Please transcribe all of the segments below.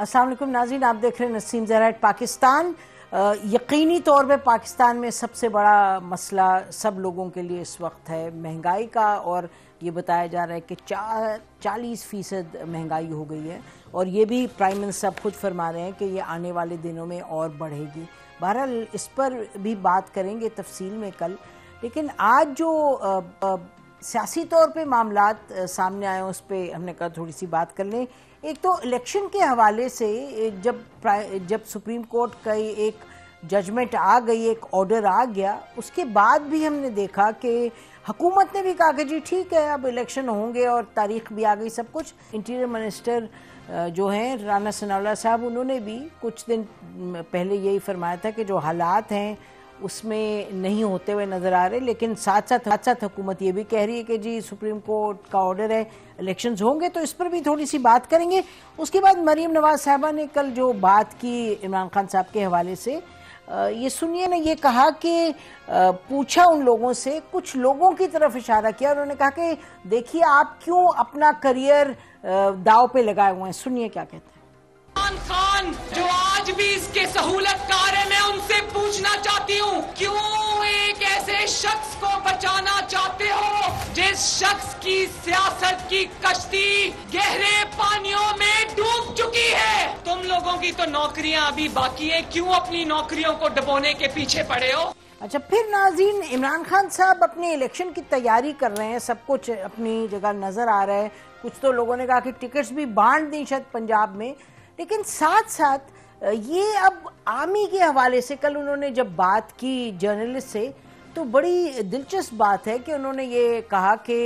असलम नाजीन आप देख रहे हैं नसीम जराइट पाकिस्तान यकीनी तौर पे पाकिस्तान में सबसे बड़ा मसला सब लोगों के लिए इस वक्त है महंगाई का और ये बताया जा रहा है कि चार चालीस फीसद महंगाई हो गई है और ये भी प्राइम मिनिस्टर साहब खुद फरमा रहे हैं कि ये आने वाले दिनों में और बढ़ेगी बहरहाल इस पर भी बात करेंगे तफसील में कल लेकिन आज जो सियासी तौर पे मामला सामने आए उस पर हमने कहा थोड़ी सी बात कर लें एक तो इलेक्शन के हवाले से जब जब सुप्रीम कोर्ट का एक जजमेंट आ गई एक ऑर्डर आ गया उसके बाद भी हमने देखा कि हुकूमत ने भी कहा कि जी ठीक है अब इलेक्शन होंगे और तारीख भी आ गई सब कुछ इंटीरियर मिनिस्टर जो हैं राना सनावला साहब उन्होंने भी कुछ दिन पहले यही फरमाया था कि जो हालात हैं उसमें नहीं होते हुए नजर आ रहे लेकिन साथ साथ साथ साथ हुकूमत ये भी कह रही है कि जी सुप्रीम कोर्ट का ऑर्डर है इलेक्शन होंगे तो इस पर भी थोड़ी सी बात करेंगे उसके बाद मरीम नवाज साहबा ने कल जो बात की इमरान खान साहब के हवाले से ये सुनिए ने ये कहा कि पूछा उन लोगों से कुछ लोगों की तरफ इशारा किया उन्होंने कहा कि देखिए आप क्यों अपना करियर दाव पे लगाए हुए हैं सुनिए क्या कहते हैं इमरान खान जो आज भी इसके सहूलत कार है मैं उनसे पूछना चाहती हूँ क्यों एक ऐसे शख्स को बचाना चाहते हो जिस शख्स की सियासत की कश्ती गहरे पानियों में डूब चुकी है तुम लोगों की तो नौकरियाँ अभी बाकी है क्यों अपनी नौकरियों को डबोने के पीछे पड़े हो अच्छा फिर नाजीन इमरान खान साहब अपने इलेक्शन की तैयारी कर रहे हैं सब कुछ अपनी जगह नजर आ रहा है कुछ तो लोगों ने कहा कि टिकट्स भी बांट दी शायद पंजाब में लेकिन साथ साथ ये अब आर्मी के हवाले से कल उन्होंने जब बात की जर्नलिस्ट से तो बड़ी दिलचस्प बात है कि उन्होंने ये कहा कि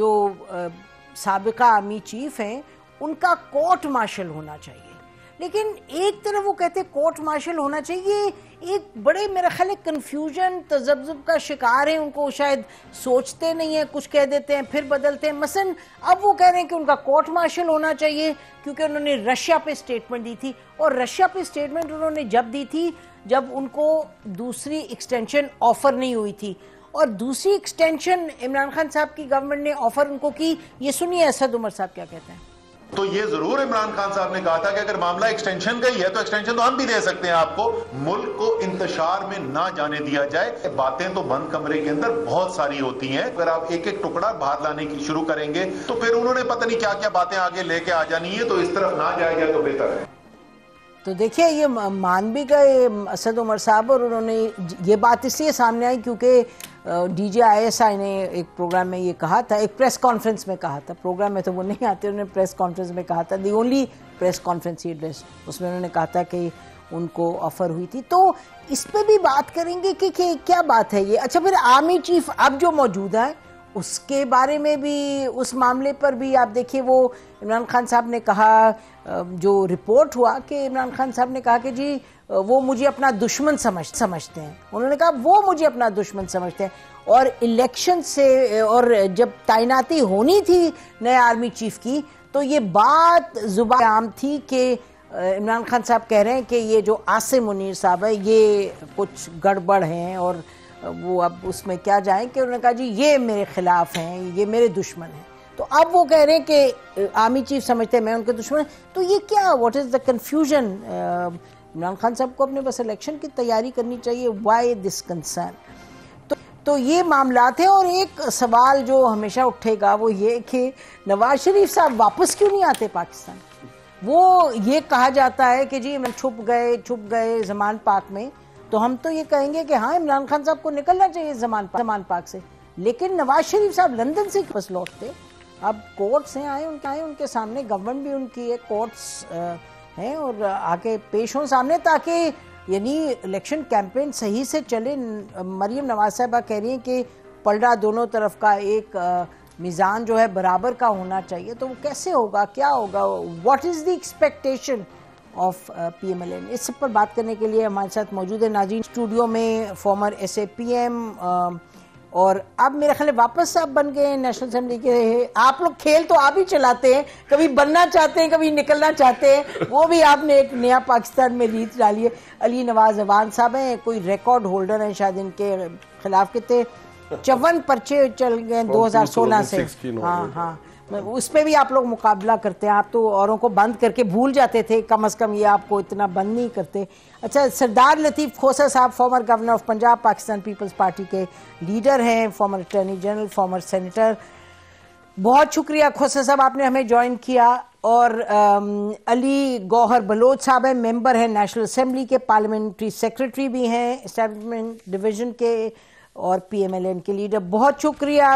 जो सबका आर्मी चीफ हैं उनका कोर्ट मार्शल होना चाहिए लेकिन एक तरफ वो कहते कोर्ट मार्शल होना चाहिए एक बड़े मेरा ख्याल कन्फ्यूजन तजब्जब का शिकार है उनको शायद सोचते नहीं है कुछ कह देते हैं फिर बदलते हैं मसन अब वो कह रहे हैं कि उनका कोर्ट मार्शल होना चाहिए क्योंकि उन्होंने रशिया पे स्टेटमेंट दी थी और रशिया पे स्टेटमेंट उन्होंने जब दी थी जब उनको दूसरी एक्सटेंशन ऑफर नहीं हुई थी और दूसरी एक्सटेंशन इमरान खान साहब की गवर्नमेंट ने ऑफर उनको की ये सुनिए असद उमर साहब क्या कहते हैं तो ये जरूर इमरान खान साहब ने कहा था कि अगर मामला एक्सटेंशन का ही है तो एक्सटेंशन तो हम भी दे सकते हैं आपको मुल्क को इंतजार में ना जाने दिया जाए बातें तो बंद कमरे के अंदर बहुत सारी होती हैं अगर आप एक एक टुकड़ा बाहर लाने की शुरू करेंगे तो फिर उन्होंने पता नहीं क्या क्या बातें आगे लेके आ जानी है तो इस तरफ ना जाया जाए तो बेहतर है तो देखिए ये मान भी गए असद उमर साहब और उन्होंने ये बात इसलिए सामने आई क्योंकि D J I S I ने एक प्रोग्राम में ये कहा था एक प्रेस कॉन्फ्रेंस में कहा था प्रोग्राम में तो वो नहीं आते उन्होंने प्रेस कॉन्फ्रेंस में कहा था the only press conference he dress उसमें उन्होंने कहा था कि उनको ऑफर हुई थी तो इस पर भी बात करेंगे कि, कि क्या बात है ये अच्छा फिर आर्मी चीफ अब जो मौजूद है उसके बारे में भी उस मामले पर भी आप देखिए वो इमरान खान साहब ने कहा जो रिपोर्ट हुआ कि इमरान खान साहब ने कहा कि जी वो मुझे अपना दुश्मन समझ समझते हैं उन्होंने कहा वो मुझे अपना दुश्मन समझते हैं और इलेक्शन से और जब तैनाती होनी थी नए आर्मी चीफ की तो ये बात जुबा आम थी कि इमरान खान साहब कह रहे हैं कि ये जो आसिम मुनीर साहब है ये कुछ गड़बड़ हैं और वो अब उसमें क्या जाए कि उन्होंने कहा जी ये मेरे खिलाफ हैं ये मेरे दुश्मन हैं तो अब वो कह रहे हैं कि आर्मी चीफ समझते हैं मैं उनके दुश्मन तो ये क्या what is the confusion Imran Khan साहब को अपने बस इलेक्शन की तैयारी करनी चाहिए वाई दिस कंसर्न तो तो ये मामला थे और एक सवाल जो हमेशा उठेगा वो ये कि नवाज शरीफ साहब वापस क्यों नहीं आते पाकिस्तान वो ये कहा जाता है कि जी मैं छुप गए छुप गए जमान पाक में तो हम तो ये कहेंगे कि हाँ इमरान खान साहब को निकलना चाहिए जमान पाक, जमान पाक से लेकिन नवाज शरीफ साहब लंदन से बस लौटते अब कोर्ट्स हैं आए उनके आए उनके सामने गवर्नमेंट भी उनकी है कोर्ट्स हैं और आके पेश हों सामने ताकि यानी इलेक्शन कैंपेन सही से चले मरियम नवाज साहबा कह रही हैं कि पलड़ा दोनों तरफ का एक मिज़ान जो है बराबर का होना चाहिए तो वो कैसे होगा क्या होगा what is the expectation of P M L N इस सब पर बात करने के लिए हमारे साथ मौजूद है नाजीन स्टूडियो में former S A P M और अब मेरे ख्याल वापस आप बन गए नेशनल असेंबली के आप लोग खेल तो आप ही चलाते हैं कभी बनना चाहते हैं कभी निकलना चाहते हैं वो भी आपने एक नया पाकिस्तान में रीत डाली है अली नवाज अवान साहब हैं कोई रिकॉर्ड होल्डर हैं शायद इनके खिलाफ कितने चौवन पर्चे चल गए दो हजार सोलह से हाँ हाँ उस पर भी आप लोग मुकाबला करते हैं आप तो औरों को बंद करके भूल जाते थे कम अज कम ये आपको इतना बंद नहीं करते अच्छा सरदार लतीफ़ खोसा साहब former governor of Punjab Pakistan Peoples Party के लीडर हैं former attorney general former senator बहुत शुक्रिया खोसा साहब आपने हमें ज्वाइन किया और आ, अली गौहर बलोच साहब हैं मेंबर हैं नेशनल असम्बली के पार्लियामेंट्री सेक्रेटरी भी हैं इस्टेबलिशमेंट डिवीजन के और पीएमएलएन के लीडर बहुत शुक्रिया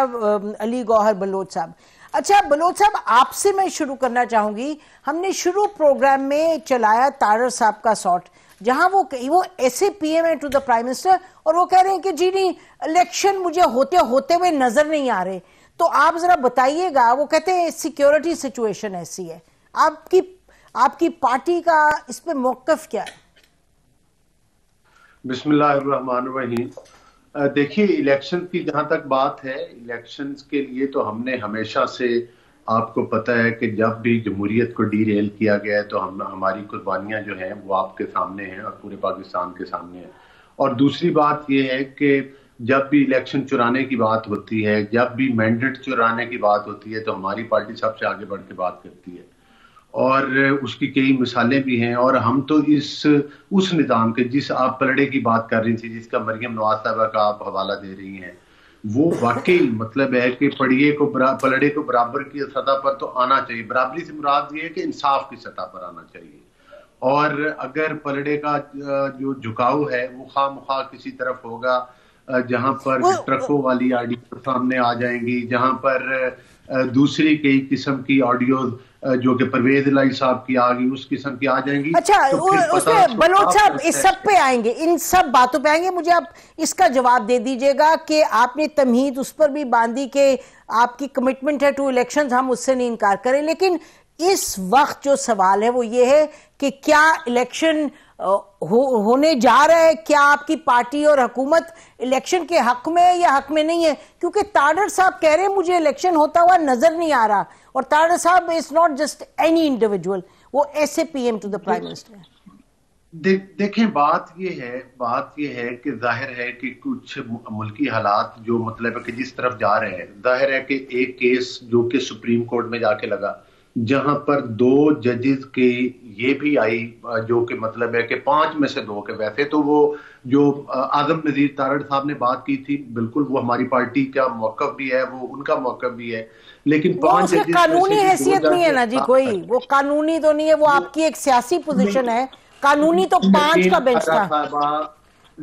अली गौहर बलोच साहब अच्छा बलोच साहब आपसे मैं शुरू करना चाहूंगी हमने शुरू प्रोग्राम में चलाया तारर साहब का शॉट जहां वो वो ऐसे पीएम है टू द प्राइम मिनिस्टर और वो कह रहे हैं कि जी नहीं इलेक्शन मुझे होते होते हुए नजर नहीं आ रहे तो आप जरा बताइएगा वो कहते हैं सिक्योरिटी सिचुएशन ऐसी है आपकी आपकी पार्टी का इस पे मौकफ क्या है बिस्मिल्लाह देखिए इलेक्शन की जहां तक बात है इलेक्शन के लिए तो हमने हमेशा से आपको पता है कि जब भी जमहूरियत को डीरेल किया गया है तो हम हमारी कुर्बानियां जो हैं वो आपके सामने हैं और पूरे पाकिस्तान के सामने हैं और दूसरी बात यह है कि जब भी इलेक्शन चुराने की बात होती है जब भी मैंडेट चुराने की बात होती है तो हमारी पार्टी सबसे आगे बढ़ के बात करती है और उसकी कई मिसालें भी हैं और हम तो इस उस निज़ाम के जिस आप पलड़े की बात कर रही थी जिसका मरियम नवाज साहबा का आप हवाला दे रही हैं वो वाकई मतलब है कि पढ़िए को पलड़े को बराबर की सतह पर तो आना चाहिए बराबरी से मुराद ये है कि इंसाफ की सतह पर आना चाहिए और अगर पलड़े का जो झुकाव है वो खा मुखा किसी तरफ होगा जहां पर ट्रकों वाली ऑडियो सामने आ जाएंगी जहां पर दूसरी कई किस्म की ऑडियो जो कि परवेज लाई साहब की आ गई उस किस्म की आ जाएंगी अच्छा तो उसमें बलोच साहब इस सब पे आएंगे इन सब बातों पे आएंगे मुझे आप इसका जवाब दे दीजिएगा कि आपने तमहीद उस पर भी बांधी के आपकी कमिटमेंट है टू इलेक्शंस हम उससे नहीं इनकार करें लेकिन इस वक्त जो सवाल है वो ये है कि क्या इलेक्शन हो, होने जा रहा है क्या आपकी पार्टी और हुकूमत इलेक्शन के हक में या हक में नहीं है क्योंकि ताडर साहब कह रहे हैं मुझे इलेक्शन होता हुआ नजर नहीं आ रहा और तारा साहब is not just any individual वो SA PM to the prime minister है देखें बात ये है बात ये है कि जाहिर है कि कुछ मुल्की हालात जो मतलब है कि जिस तरफ जा रहे हैं जाहिर है कि एक केस जो कि सुप्रीम कोर्ट में जाके लगा जहां पर दो जजेस के ये भी आई जो कि मतलब है कि पांच में से दो के वैसे तो वो जो आजम नजीर तारड़ साहब ने बात की थी बिल्कुल वो हमारी पार्टी का मौकफ भी है वो उनका मौकफ भी है लेकिन पांच कानूनी तो हैसियत नहीं है ना जी कोई वो कानूनी तो नहीं है वो आपकी एक सियासी पोजीशन है कानूनी तो पांच का बेंच था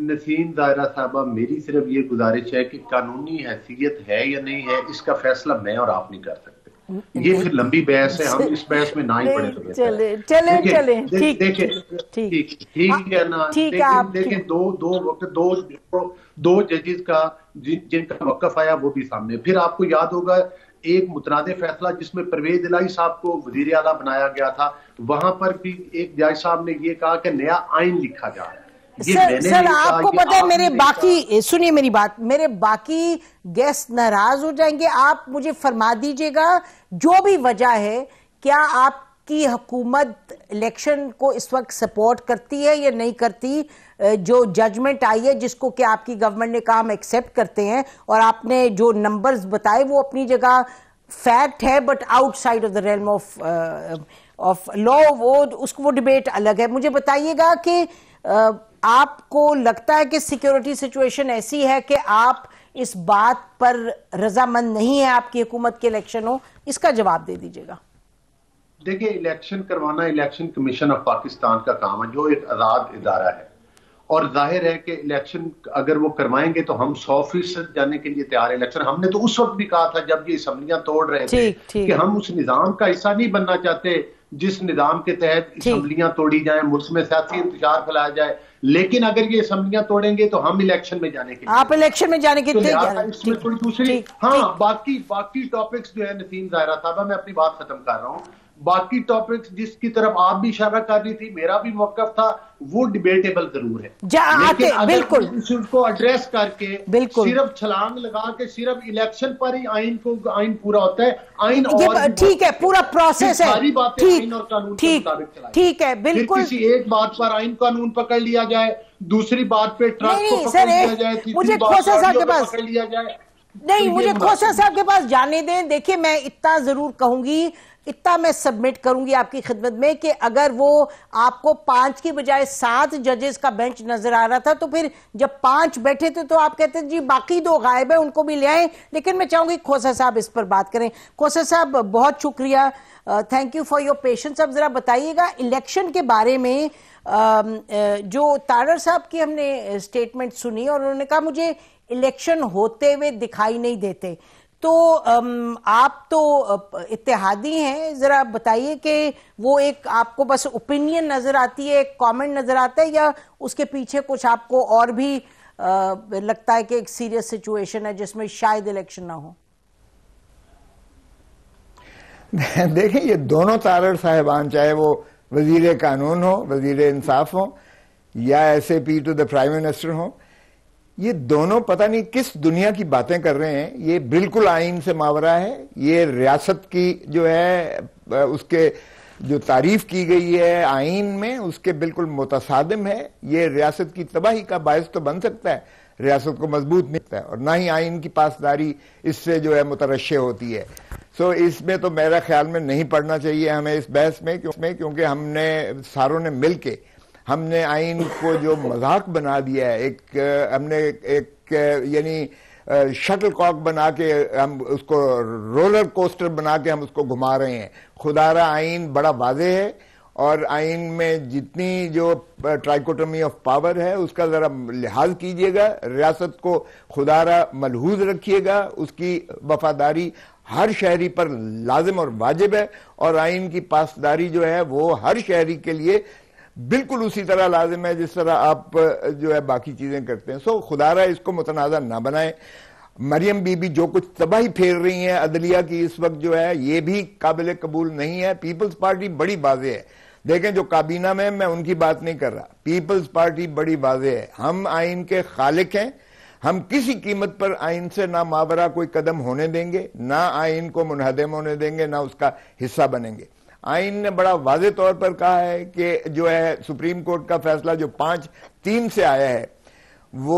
नसीम दायरा साहबा मेरी सिर्फ ये गुजारिश है कि कानूनी हैसियत है या नहीं है इसका फैसला मैं और आप नहीं कर सकते ये फिर लंबी बहस है हम इस बहस में ना ही पड़े तो चले चले चले ठीक ठीक ठीक हाँ, है ना ठीक है देखिए दो दो वक्त दो दो जजेस का जिनका वक्फ आया वो भी सामने फिर आपको याद होगा एक मुतनाद फैसला जिसमें परवेज इलाई साहब को वजीर अला बनाया गया था वहां पर भी एक जज साहब ने यह कहा कि नया आइन लिखा जा रहा है सर सर आपको पता है मेरे बाकी सुनिए मेरी बात मेरे बाकी गेस्ट नाराज हो जाएंगे आप मुझे फरमा दीजिएगा जो भी वजह है क्या आप की हुकूमत इलेक्शन को इस वक्त सपोर्ट करती है या नहीं करती जो जजमेंट आई है जिसको कि आपकी गवर्नमेंट ने कहा हम एक्सेप्ट करते हैं और आपने जो नंबर्स बताए वो अपनी जगह फैक्ट है but outside of the realm of of law वो उसको वो डिबेट अलग है मुझे बताइएगा कि आपको लगता है कि सिक्योरिटी सिचुएशन ऐसी है कि आप इस बात पर रजामंद नहीं है आपकी हुकूमत के इलेक्शन हो इसका जवाब दे दीजिएगा देखिए इलेक्शन करवाना इलेक्शन कमीशन ऑफ पाकिस्तान का काम है जो एक आज़ाद इदारा है और जाहिर है कि इलेक्शन अगर वो करवाएंगे तो हम सौ फीसद जाने के लिए तैयार है इलेक्शन हमने तो उस वक्त भी कहा था जब ये असम्बलियां तोड़ रहे थे कि हम उस निज़ाम का हिस्सा नहीं बनना चाहते जिस निज़ाम के तहत असम्बलियां तोड़ी जाए मुल्क में सियासी इंतजार फैलाया जाए लेकिन अगर ये असम्बलियां तोड़ेंगे तो हम इलेक्शन में जाने के आप इलेक्शन में जाने के लिए तो इसमें कोई दूसरी हाँ बाकी बाकी टॉपिक्स जो है नसीम जाहरा साहब मैं अपनी बात खत्म कर रहा हूँ बाकी टॉपिक्स जिसकी तरफ आप भी इशारा कर रही थी मेरा भी मौका था वो डिबेटेबल जरूर है आते, बिल्कुल को एड्रेस करके बिल्कुल सिर्फ छलांग लगा के सिर्फ इलेक्शन पर ही आइन को आइन पूरा होता है आइन ठीक है पूरा प्रोसेस है सारी बातें आइन और कानून के मुताबिक ठीक है बिल्कुल किसी एक बात पर आइन कानून पकड़ लिया जाए दूसरी बात पे ट्रक को पकड़ लिया जाए मुझे पकड़ लिया जाए नहीं तो मुझे खोसा साहब के पास जाने दें देखिए मैं इतना जरूर कहूंगी इतना मैं सबमिट करूंगी आपकी खिदमत में कि अगर वो आपको पांच की बजाय सात जजेस का बेंच नजर आ रहा था तो फिर जब पांच बैठे थे तो आप कहते जी बाकी दो गायब है उनको भी ले आए लेकिन मैं चाहूंगी खोसा साहब इस पर बात करें खोसा साहब बहुत शुक्रिया thank you for your patience अब जरा बताइएगा इलेक्शन के बारे में जो तारर साहब की हमने स्टेटमेंट सुनी और उन्होंने कहा मुझे इलेक्शन होते हुए दिखाई नहीं देते तो आप तो इतिहादी हैं जरा बताइए कि वो एक आपको बस ओपिनियन नजर आती है एक कमेंट नजर आता है या उसके पीछे कुछ आपको और भी लगता है कि एक सीरियस सिचुएशन है जिसमें शायद इलेक्शन ना हो देखें ये दोनों तारड़ साहेबान चाहे वो वजीर कानून हो वजीर इंसाफ हो या S A P to the prime minister हो ये दोनों पता नहीं किस दुनिया की बातें कर रहे हैं ये बिल्कुल आइन से मावरा है ये रियासत की जो है उसके जो तारीफ की गई है आइन में उसके बिल्कुल मुतसादम है ये रियासत की तबाही का बायस तो बन सकता है रियासत को मजबूत मिलता है और ना ही आइन की पासदारी इससे जो है मुतरशे होती है सो इसमें तो मेरा ख्याल में नहीं पढ़ना चाहिए हमें इस बहस में में क्योंकि हमने सारों ने मिल के हमने आइन को जो मजाक बना दिया है एक हमने एक यानी शटल कॉक बना के हम उसको रोलर कोस्टर बना के हम उसको घुमा रहे हैं खुदारा आइन बड़ा वाजे है और आइन में जितनी जो ट्राइकोटमी ऑफ पावर है उसका ज़रा लिहाज कीजिएगा रियासत को खुदारा मलहूज रखिएगा उसकी वफादारी हर शहरी पर लाजिम और वाजिब है और आइन की पासदारी जो है वो हर शहरी के लिए बिल्कुल उसी तरह लाजिम है जिस तरह आप जो है बाकी चीज़ें करते हैं सो खुदा रहा इसको मुतनाज़ा ना बनाएं मरियम बीबी जो कुछ तबाही फेर रही हैं अदलिया की इस वक्त जो है ये भी काबिल कबूल नहीं है पीपल्स पार्टी बड़ी बाजे है देखें जो काबीना में मैं उनकी बात नहीं कर रहा पीपल्स पार्टी बड़ी बाजे है हम आइन के खालिक हैं हम किसी कीमत पर आइन से ना मावरा कोई कदम होने देंगे ना आइन को मुनहदम होने देंगे ना उसका हिस्सा बनेंगे आइन ने बड़ा वाजे तौर पर कहा है कि जो है सुप्रीम कोर्ट का फैसला जो पांच तीन से आया है वो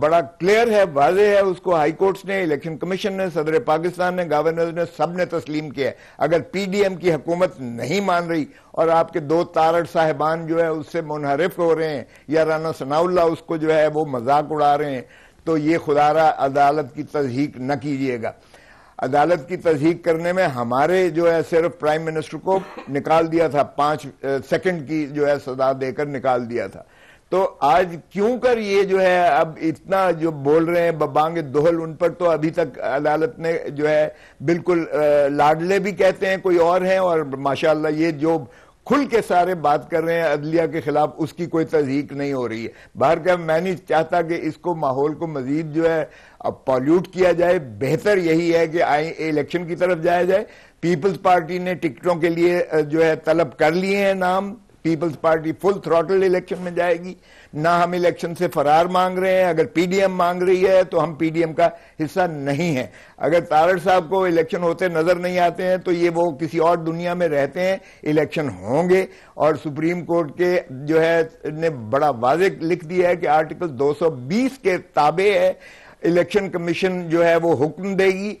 बड़ा क्लियर है वाजे है उसको हाई कोर्ट्स ने इलेक्शन कमीशन ने सदर पाकिस्तान ने गवर्नर ने सब ने तस्लीम किया है अगर पीडीएम की हुकूमत नहीं मान रही और आपके दो तारड़ साहेबान जो है उससे मुनहरफ हो रहे हैं या राना सनाउल्ला उसको जो है वो मजाक उड़ा रहे हैं तो ये खुदारा अदालत की तजहीक न कीजिएगा अदालत की तस्दीक करने में हमारे जो है सिर्फ प्राइम मिनिस्टर को निकाल दिया था पांच सेकंड की जो है सजा देकर निकाल दिया था तो आज क्यों कर ये जो है अब इतना जो बोल रहे हैं बबांग दोहल उन पर तो अभी तक अदालत ने जो है बिल्कुल लाडले भी कहते हैं कोई और हैं और माशाल्लाह ये जो खुल के सारे बात कर रहे हैं अदलिया के खिलाफ उसकी कोई तस्दीक नहीं हो रही है बाहर का मैं नहीं चाहता कि इसको माहौल को मजीद जो है अब पॉल्यूट किया जाए बेहतर यही है कि आई इलेक्शन की तरफ जाया जाए पीपल्स पार्टी ने टिकटों के लिए जो है तलब कर लिए हैं नाम Peoples Party full throttle election में जाएगी ना हम इलेक्शन से फरार मांग रहे हैं अगर पीडीएम मांग रही है तो हम पीडीएम का हिस्सा नहीं है अगर तारड़ साहब को इलेक्शन होते नजर नहीं आते हैं तो ये वो किसी और दुनिया में रहते हैं इलेक्शन होंगे और सुप्रीम कोर्ट के जो है ने बड़ा वाजे लिख दिया है कि आर्टिकल 220 के ताबे है इलेक्शन कमीशन जो है वो हुक्म देगी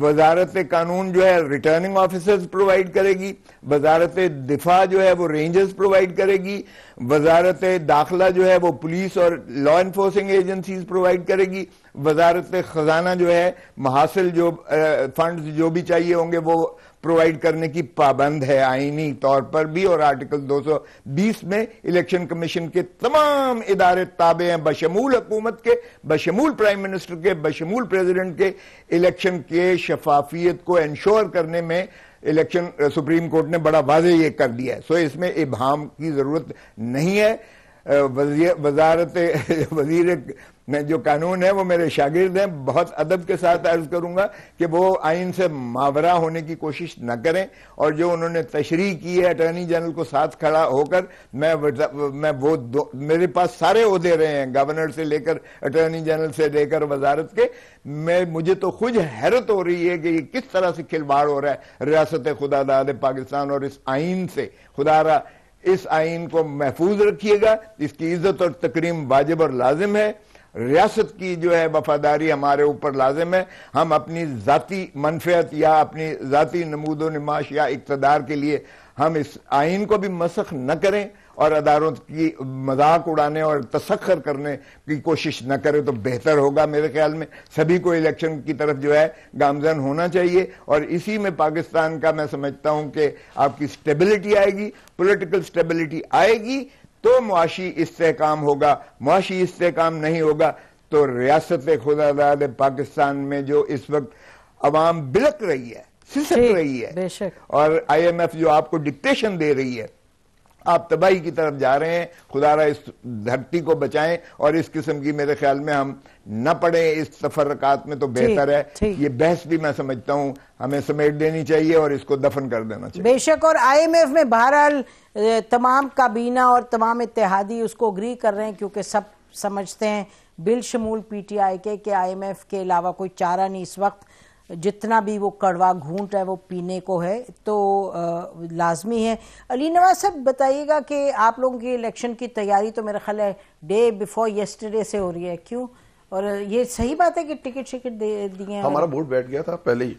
वजारत कानून जो है रिटर्निंग ऑफिसर्स प्रोवाइड करेगी वजारत दिफा जो है वो रेंजर्स प्रोवाइड करेगी वजारत दाखिला जो है वो पुलिस और लॉ इन्फोर्सिंग एजेंसीज प्रोवाइड करेगी वजारत खजाना जो है महासिल जो फंड्स जो भी चाहिए होंगे वो प्रोवाइड करने की पाबंद है आईनी तौर पर भी और आर्टिकल 220 में इलेक्शन कमीशन के तमाम इदारे ताबे हैं बशमूल हुकूमत के बशमूल प्राइम मिनिस्टर के बशमूल प्रेसिडेंट के इलेक्शन के शफाफियत को इंश्योर करने में इलेक्शन सुप्रीम कोर्ट ने बड़ा वाजे ये कर दिया है सो इसमें इबाम की जरूरत नहीं है वजारत वजीर मैं जो कानून है वो मेरे शागिर्द हैं बहुत अदब के साथ अर्ज करूंगा कि वो आइन से मावरा होने की कोशिश न करें और जो उन्होंने तशरी की है अटर्नी जनरल को साथ खड़ा होकर मैं मैं वो दो, मेरे पास सारे अहदे रहे हैं गवर्नर से लेकर अटर्नी जनरल से लेकर वजारत के मैं मुझे तो खुद हैरत हो रही है कि ये किस तरह से खिलवाड़ हो रहा है रियासत खुदा दाद पाकिस्तान और इस आइन से खुदा इस आइन को महफूज रखिएगा इसकी इज्जत और तकरीम वाजिब और लाजिम है रियासत की जो है वफादारी हमारे ऊपर लाजिम है हम अपनी ज़ाती मनफियत या अपनी ज़ाती नमूदो नमाश या इकतदार के लिए हम इस आइन को भी मसख न करें और अदारों की मजाक उड़ाने और तस्खर करने की कोशिश न करें तो बेहतर होगा मेरे ख्याल में सभी को इलेक्शन की तरफ जो है गामजन होना चाहिए और इसी में पाकिस्तान का मैं समझता हूं कि आपकी स्टेबिलिटी आएगी पॉलिटिकल स्टेबिलिटी आएगी तो मुआशी इस्तेकाम होगा मुआशी इस्तेकाम नहीं होगा तो रियासत खुदा पाकिस्तान में जो इस वक्त अवाम बिलक रही है सिसक रही है और एफ जो आपको डिक्टेशन दे रही है आप तबाही की तरफ जा रहे हैं खुदा रहा इस धरती को बचाएं और इस किस्म की मेरे ख्याल में हम न पड़े इस तफरकत में तो बेहतर है ये बहस भी मैं समझता हूँ हमें समेट देनी चाहिए और इसको दफन कर देना चाहिए बेशक और आईएमएफ में बहरहाल तमाम काबीना और तमाम इतिहादी उसको अग्री कर रहे हैं क्योंकि सब समझते हैं बिल पीटीआई के एम आईएमएफ के अलावा कोई चारा नहीं इस वक्त जितना भी वो कड़वा घूंट है वो पीने को है तो लाजमी है अली नवाज साहब बताइएगा कि आप लोगों की इलेक्शन की तैयारी तो मेरा ख्याल है डे बिफोर येस्टरडे से हो रही है क्यों और ये सही बात है कि टिकट शिकट दे दिए हमारा वोट बैठ गया था पहले ही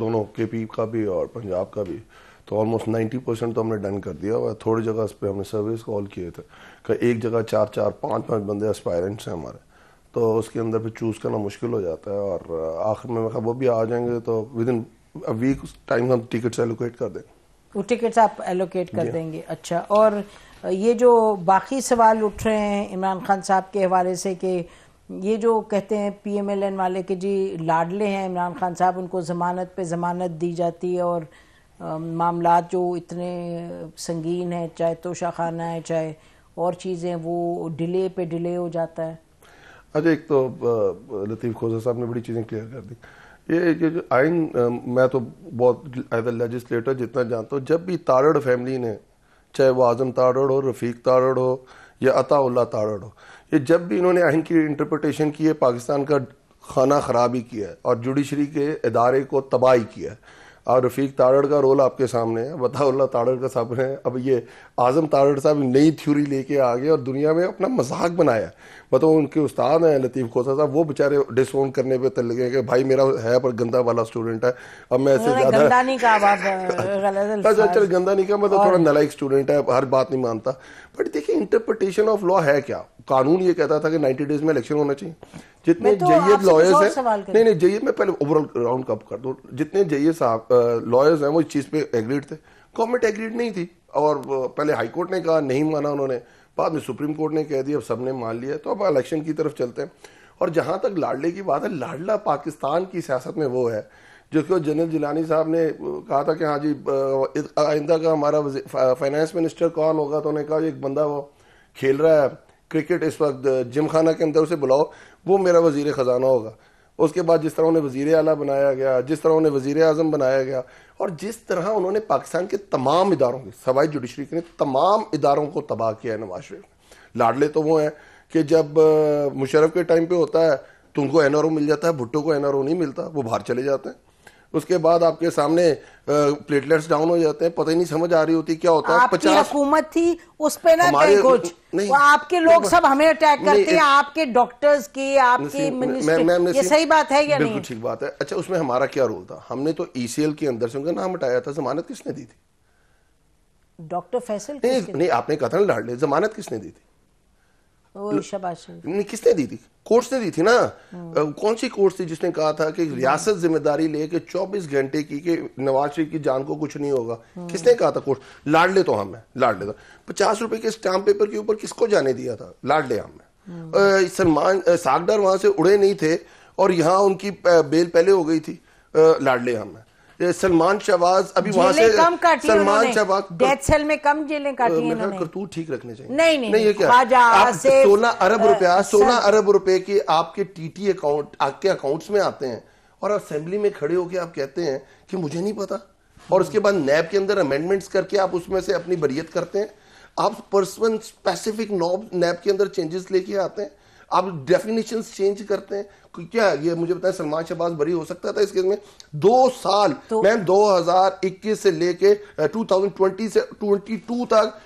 दोनों के पी का भी और पंजाब का भी तो ऑलमोस्ट नाइन्टी परसेंट तो हमने डन कर दिया और थोड़ी जगह इस पर हमने सर्विस कॉल किए थे कि एक जगह चार चार पाँच पाँच बंदे एस्पायरेंट्स हैं हमारे तो उसके अंदर फिर चूज़ करना मुश्किल हो जाता है और आखिर में वो भी आ जाएंगे तो विद इन वीक टाइम हम टिकट्स एलोकेट कर देंगे वो टिकट्स आप एलोकेट कर देंगे अच्छा और ये जो बाकी सवाल उठ रहे हैं इमरान खान साहब के हवाले से कि ये जो कहते हैं पीएमएलएन वाले के जी लाडले हैं इमरान खान साहब उनको ज़मानत पे ज़मानत दी जाती है और मामला जो इतने संगीन हैं चाहे तोशा खाना है चाहे और चीज़ें वो डिले पे डिले हो जाता है अच्छा एक तो लतीफ़ खोजा साहब ने बड़ी चीज़ें क्लियर कर दी ये आइन मैं तो बहुत एज लेजिस्लेटर जितना जानता हूँ जब भी ताड़ड़ फैमिली ने चाहे वो आज़म ताड़ड़ हो रफ़ीक ताड़ड़ हो या अताउल्ला तारड़ हो ये जब भी इन्होंने आइन की इंटरप्रटेशन की है पाकिस्तान का खाना ख़राब ही किया है और जुडिशरी के इदारे को तबाही किया है और रफ़ीक ताड़ड़ का रोल आपके सामने है बताउल्ला ताड़ड़ का सामने है अब ये आज़म तारड़ साहब नई थ्योरी लेके आ गए और दुनिया में अपना मजाक बनाया मतलब उनके उस्ताद हैं लतीफ़ खोसा साहब वो बेचारे डिसोन करने पे तल गए कि भाई मेरा है पर गंदा वाला स्टूडेंट है अब मैं ऐसे ज़्यादा गंदा नहीं कहा अच्छा गंदा नहीं कहा मतलब थोड़ा नलायक स्टूडेंट है हर बात नहीं मानता बट देखिए इंटरप्रटेशन ऑफ लॉ है क्या कानून ये कहता था कि 90 डेज में इलेक्शन होना चाहिए जितने तो जयद लॉयर्स हैं नहीं नहीं जयद में पहले ओवरऑल राउंड कप कर दूँ जितने जयद साहब लॉयर्स हैं वो इस चीज़ पे एग्रीड थे गवर्नमेंट एग्रीड नहीं थी और पहले हाईकोर्ट ने कहा नहीं माना उन्होंने बाद में सुप्रीम कोर्ट ने कह दिया अब सबने मान लिया तो अब इलेक्शन की तरफ चलते हैं और जहाँ तक लाडले की बात है लाडला पाकिस्तान की सियासत में वो है जिसको जनरल जिलानी साहब ने कहा था कि हाँ जी आइंदा का हमारा फाइनेंस मिनिस्टर कौन होगा तो उन्होंने कहा एक बंदा वो खेल रहा है क्रिकेट इस वक्त जिम खाना के अंदर उसे बुलाओ वो मेरा वजीर ख़जाना होगा उसके बाद जिस तरह उन्हें वजीर अला बनाया गया जिस तरह उन्हें वजीर अजम बनाया गया और जिस तरह उन्होंने पाकिस्तान के तमाम इदारों के सवाई जुडिशरी के तमाम इदारों को तबाह किया है नवाज शरीफ लाडले तो वो हैं कि जब मुशरफ के टाइम पे होता है तो उनको एन मिल जाता है भुट्टो को एन नहीं मिलता वो बाहर चले जाते हैं उसके बाद आपके सामने प्लेटलेट्स डाउन हो जाते हैं पता ही नहीं समझ आ रही होती क्या होता है पचास हुकूमत थी उस पे ना कहीं कुछ नहीं आपके लोग सब हमें अटैक करते हैं आपके डॉक्टर्स की आपकी मिनिस्ट्री ये सही बात है या नहीं ठीक बात है अच्छा उसमें हमारा क्या रोल था हमने तो ईसीएल e के अंदर से उनका नाम हटाया था जमानत किसने दी थी डॉक्टर फैसल नहीं आपने कहा था ना लाडले जमानत किसने दी थी नहीं किसने दी थी कोर्स ने दी थी ना हाँ। कौन सी कोर्ट थी जिसने कहा था कि रियासत हाँ। जिम्मेदारी लेके 24 घंटे की के नवाज शरीफ की जान को कुछ नहीं होगा हाँ। किसने कहा था कोर्ट लाडले तो हमें लाड लाडले तो पचास रुपए के स्टाम्प पेपर के ऊपर किसको जाने दिया था लाडले हमें सलमान सागडर वहां से उड़े नहीं थे और यहाँ उनकी बेल पहले हो गई थी लाडले हमें सलमान शहबाज अभी वहां से सलमान शहबाज डेथ सेल में कम जेलें काटी हैं करतूत ठीक रखने चाहिए नहीं नहीं, नहीं ये क्या आप सोलह अरब रुपया सोलह अरब रुपए के आपके टीटी अकाउंट आपके अकाउंट्स में आते हैं और असेंबली में खड़े होकर आप कहते हैं कि मुझे नहीं पता और उसके बाद नैब के अंदर अमेंडमेंट्स करके आप उसमें से अपनी बरियत करते हैं आप पर्सनल स्पेसिफिक नॉब नैब के अंदर चेंजेस लेके आते हैं आप डेफिनेशन चेंज करते हैं क्या ये मुझे बताएं सलमान शहबाज बरी हो सकता था इस केस में दो साल तो, मैम 2021 से लेके 2020 से 22 तक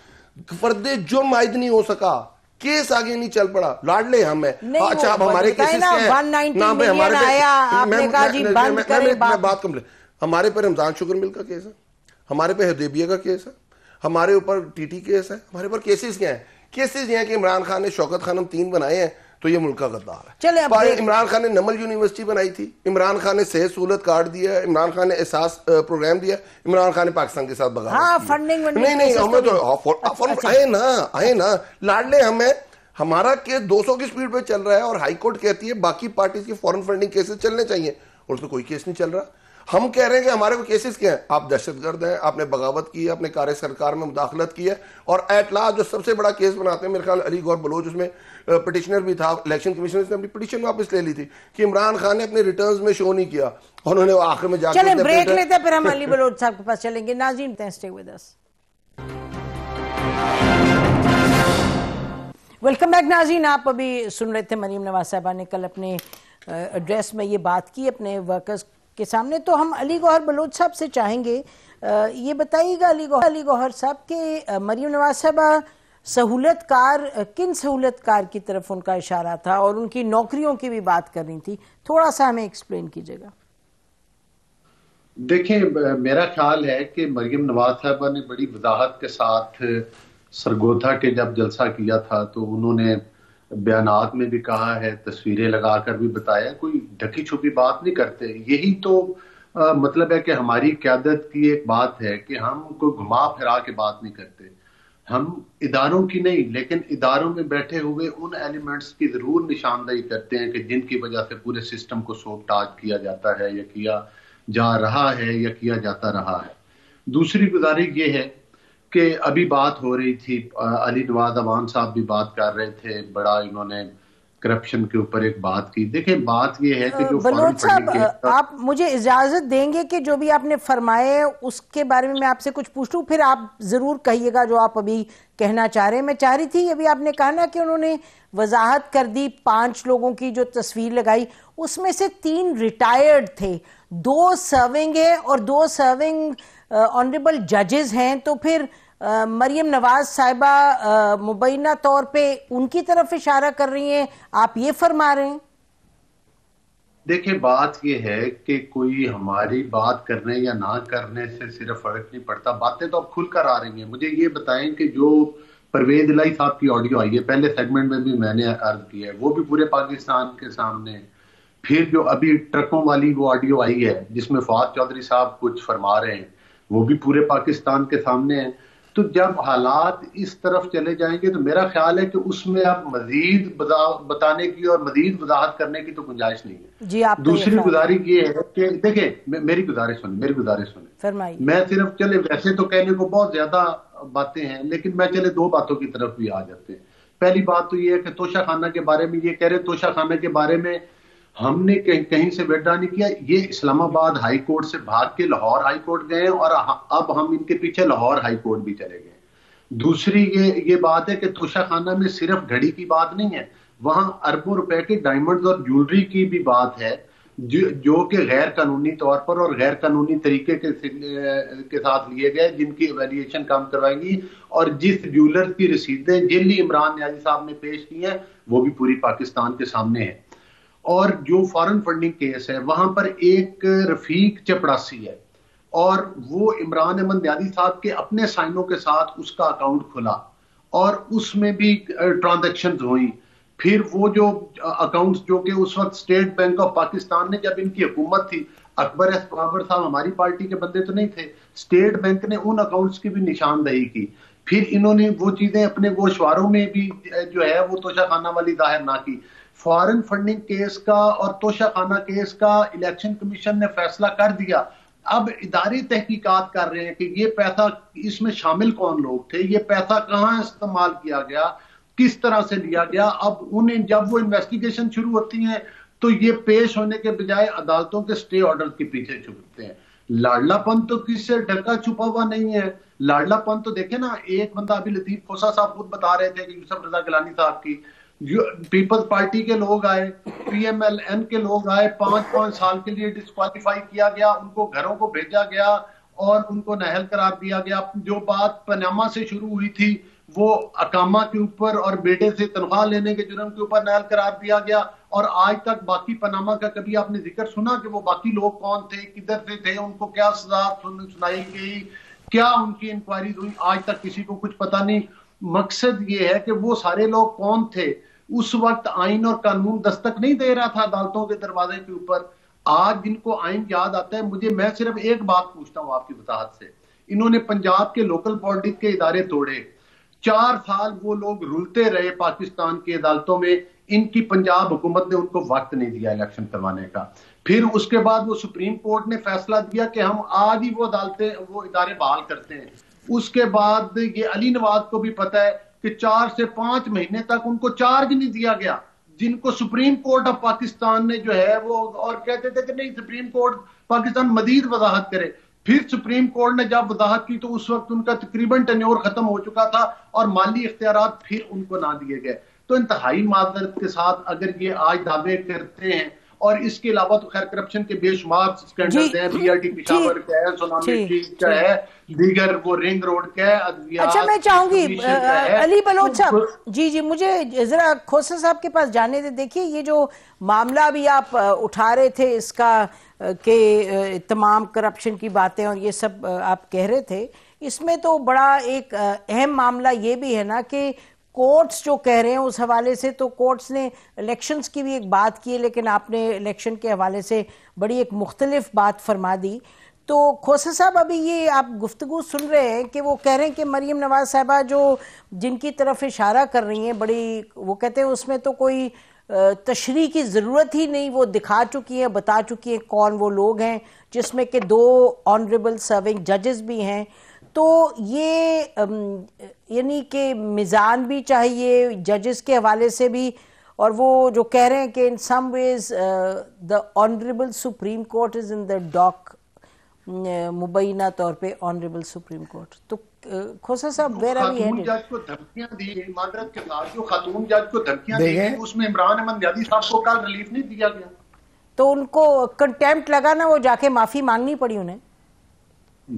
फर्दे जुर्म आयद नहीं हो सका केस आगे नहीं चल पड़ा लाडले हम है हाँ, अच्छा अब हमारे केसेस हमारे बात कम हमारे पे रमजान शुगर मिल का केस है हमारे पे हदेबिया का केस है हमारे ऊपर टीटी केस है हमारे ऊपर केसेस क्या है केसेस ये हैं कि इमरान खान ने शौकत खानम तीन बनाए हैं तो ये मुल्क का गद्दार है चले अब इमरान खान ने नमल यूनिवर्सिटी बनाई थी इमरान खान ने सेहत सहूलत कार्ड दिया इमरान खान ने एहसास प्रोग्राम दिया इमरान खान ने पाकिस्तान के साथ बगा हाँ, नहीं नहीं हमें तो अच्छा। आए ना आए ना लाडले हमें हमारा केस 200 की स्पीड पे चल रहा है और हाईकोर्ट कहती है बाकी पार्टीज के फॉरेन फंडिंग केसेस चलने चाहिए और उसमें कोई केस नहीं चल रहा हम कह रहे हैं कि हमारे को केसेस क्या हैं आप दहशतगर्द हैं आपने बगावत की है अपने कार्य सरकार में मुदाखलत की है और एट लास्ट जो सबसे बड़ा केस बनाते हैं मेरे ख्याल अली गौर बलोच उसमें पटिशनर भी था इलेक्शन कमीशन ने अपनी पटिशन वापस ले ली थी कि इमरान खान ने अपने रिटर्न में शो नहीं किया उन्होंने आखिर में जाकर ब्रेक लेते फिर हम अली बलोच साहब के पास चलेंगे Nazim stay with us welcome back Nazeen आप अभी सुन रहे थे मरीम नवाज साहबा ने कल अपने एड्रेस में ये बात की अपने वर्कर्स के सामने तो हम अली गौहर बलोच साहब से चाहेंगे ये बताइएगा अली गौहर अली गौहर साहब के मरीम नवाज साहबा सहूलतकार किन सहूलतकार की तरफ उनका इशारा था और उनकी नौकरियों की भी बात करनी थी थोड़ा सा हमें एक्सप्लेन कीजिएगा देखिए मेरा ख्याल है कि मरियम नवाज साहबा ने बड़ी वजाहत के साथ सरगोथा के जब जलसा किया था तो उन्होंने बयान में भी कहा है तस्वीरें लगाकर भी बताया कोई ढकी छुपी बात नहीं करते यही तो आ, मतलब है कि हमारी क्यादत की एक बात है कि हम कोई घुमा फिरा के बात नहीं करते हम इदारों की नहीं लेकिन इदारों में बैठे हुए उन एलिमेंट्स की जरूर निशानदेही करते हैं कि जिनकी वजह से पूरे सिस्टम को सोप टाज किया जाता है या किया जा रहा है या किया जाता रहा है दूसरी गुजारिश ये है कि अभी बात हो रही थी अली नवाज अवान साहब भी बात कर रहे थे बड़ा इन्होंने करप्शन के ऊपर एक बात की देखिए बात ये है कि जो uh, बलोच साहब uh, आप मुझे इजाजत देंगे कि जो भी आपने फरमाए उसके बारे में मैं आपसे कुछ पूछ लूँ फिर आप जरूर कहिएगा जो आप अभी कहना चाह रहे हैं मैं चाह रही थी अभी आपने कहा ना कि उन्होंने वजाहत कर दी पांच लोगों की जो तस्वीर लगाई उसमें से तीन रिटायर्ड थे दो सर्विंग है और दो सर्विंग ऑनरेबल uh, जजेस हैं तो फिर uh, मरियम नवाज साहिबा मुबैना तौर पे उनकी तरफ इशारा कर रही हैं आप ये फरमा रहे हैं देखिए बात यह है कि कोई हमारी बात करने या ना करने से सिर्फ फर्क नहीं पड़ता बातें तो अब खुलकर आ रही हैं मुझे ये बताएं कि जो परवेज लाई साहब की ऑडियो आई है पहले सेगमेंट में भी मैंने अर्ज किया है वो भी पूरे पाकिस्तान के सामने फिर जो अभी ट्रकों वाली वो ऑडियो आई है जिसमें फवाद चौधरी साहब कुछ फरमा रहे हैं वो भी पूरे पाकिस्तान के सामने है तो जब हालात इस तरफ चले जाएंगे तो मेरा ख्याल है कि उसमें आप मजीद बताने की और मजीद वजाहत करने की तो गुंजाइश नहीं है जी आप तो दूसरी गुजारिश ये है कि देखें मेरी गुजारिश सुने मेरी गुजारिश सुने मैं सिर्फ चले वैसे तो कहने को बहुत ज्यादा बातें हैं लेकिन मैं चले दो बातों की तरफ भी आ जाते हैं पहली बात तो ये है कि तोशा खाना के बारे में ये कह रहे तोशा खाना के बारे में हमने कहीं कहीं से वेड्रा नहीं किया ये इस्लामाबाद हाई कोर्ट से भाग के लाहौर हाई कोर्ट गए और अब हम इनके पीछे लाहौर हाई कोर्ट भी चले गए दूसरी ये ये बात है कि तोशाखाना में सिर्फ घड़ी की बात नहीं है वहां अरबों रुपए के डायमंड्स और ज्वेलरी की भी बात है जो, जो कि गैर कानूनी तौर पर और गैर कानूनी तरीके के के साथ लिए गए जिनकी वैल्यूएशन काम करवाएंगी और जिस ज्वेलर की रसीदें जेली इमरान न्याजी साहब ने पेश की हैं वो भी पूरी पाकिस्तान के सामने है और जो फॉरेन फंडिंग केस है वहां पर एक रफीक चपड़ासी है और वो इमरान अहमद न्यादी साहब के अपने साइनों के साथ उसका अकाउंट खुला और उसमें भी ट्रांजेक्शन हुई फिर वो जो अकाउंट्स जो कि उस वक्त स्टेट बैंक ऑफ पाकिस्तान ने जब इनकी हुकूमत थी अकबर एस साहब हमारी पार्टी के बंदे तो नहीं थे स्टेट बैंक ने उन अकाउंट्स की भी निशानदेही की फिर इन्होंने वो चीजें अपने गोशवारों में भी जो है वो तोशाखाना वाली जाहिर ना की फॉरेन फंडिंग केस का और तोशाखाना केस का इलेक्शन कमीशन ने फैसला कर दिया अब इदारी तहकीकात कर रहे हैं कि ये पैसा इसमें शामिल कौन लोग थे ये पैसा कहाँ इस्तेमाल किया गया किस तरह से लिया गया अब उन्हें जब वो इन्वेस्टिगेशन शुरू होती है तो ये पेश होने के बजाय अदालतों के स्टे ऑर्डर के पीछे छुपते हैं लाडलापन तो किससे ढका छुपा हुआ नहीं है लाडलापन तो देखे ना एक बंदा अभी लतीफ खोसा साहब खुद बता रहे थे कि यूसफ रजा गिलानी साहब की पीपल्स पार्टी के लोग आए पीएमएलएन के लोग आए पांच पांच साल के लिए डिस्कालीफाई किया गया उनको घरों को भेजा गया और उनको नहल करार दिया गया जो बात पनामा से शुरू हुई थी वो अकामा के ऊपर और बेटे से तनख्वाह लेने के जुर्म के ऊपर नहल करार दिया गया और आज तक बाकी पनामा का कभी आपने जिक्र सुना कि वो बाकी लोग कौन थे किधर से थे उनको क्या सजा सुन, सुनाई गई क्या उनकी इंक्वायरी हुई आज तक किसी को कुछ पता नहीं मकसद ये है कि वो सारे लोग कौन थे उस वक्त आइन और कानून दस्तक नहीं दे रहा था अदालतों के दरवाजे के ऊपर आज जिनको आइन याद आता है मुझे मैं सिर्फ एक बात पूछता हूँ आपकी वजाहत से इन्होंने पंजाब के लोकल बॉडीज के इदारे तोड़े चार साल वो लोग रुलते रहे पाकिस्तान की अदालतों में इनकी पंजाब हुकूमत ने उनको वक्त नहीं दिया इलेक्शन करवाने का फिर उसके बाद वो सुप्रीम कोर्ट ने फैसला दिया कि हम आज ही वो अदालतें वो इदारे बहाल करते हैं उसके बाद ये अली नवाज को भी पता है कि चार से पांच महीने तक उनको चार्ज नहीं दिया गया जिनको सुप्रीम कोर्ट ऑफ पाकिस्तान ने जो है वो और कहते थे कि नहीं सुप्रीम कोर्ट पाकिस्तान मजीद वजाहत करे फिर सुप्रीम कोर्ट ने जब वजाहत की तो उस वक्त उनका तकरीबन टन्योर खत्म हो चुका था और माली इख्तियार फिर उनको ना दिए गए तो इंतहाई मादरत के साथ अगर ये आज दावे करते हैं और इसके अलावा तो खैर करप्शन के बेशुमार स्कैंडल्स हैं बीआरटी पिशावर का है सोनामी का है दीगर वो रिंग रोड का है अच्छा मैं चाहूंगी अली बलोच तो साहब जी जी मुझे जरा खोसा साहब के पास जाने दे देखिए ये जो मामला भी आप उठा रहे थे इसका के तमाम करप्शन की बातें और ये सब आप कह रहे थे इसमें तो बड़ा एक अहम मामला ये भी है ना कि कोर्ट्स जो कह रहे हैं उस हवाले से तो कोर्ट्स ने इलेक्शंस की भी एक बात की है लेकिन आपने इलेक्शन के हवाले से बड़ी एक मुख्तलिफ बात फरमा दी तो खोसा साहब अभी ये आप गुफ्तु सुन रहे हैं कि वो कह रहे हैं कि मरीम नवाज साहबा जो जिनकी तरफ इशारा कर रही हैं बड़ी वो कहते हैं उसमें तो कोई तशरी की ज़रूरत ही नहीं वो दिखा चुकी हैं बता चुकी हैं कौन वो लोग हैं जिसमें कि दो ऑनरेबल सर्विंग जजेस भी हैं तो ये यानी कि मिज़ान भी चाहिए जजेस के हवाले से भी और वो जो कह रहे हैं कि in some ways the honourable Supreme Court is in the dock मुबैना तौर पे ऑनरेबल सुप्रीम कोर्ट तो खोसा साहब वेर आर जज को धमकियां दी के जो खातून जज को धमकियां दी उसमें इमरान अहमद यादी साहब को कल रिलीफ नहीं दिया गया तो उनको कंटेम्प्ट लगा ना वो जाके माफी मांगनी पड़ी उन्हें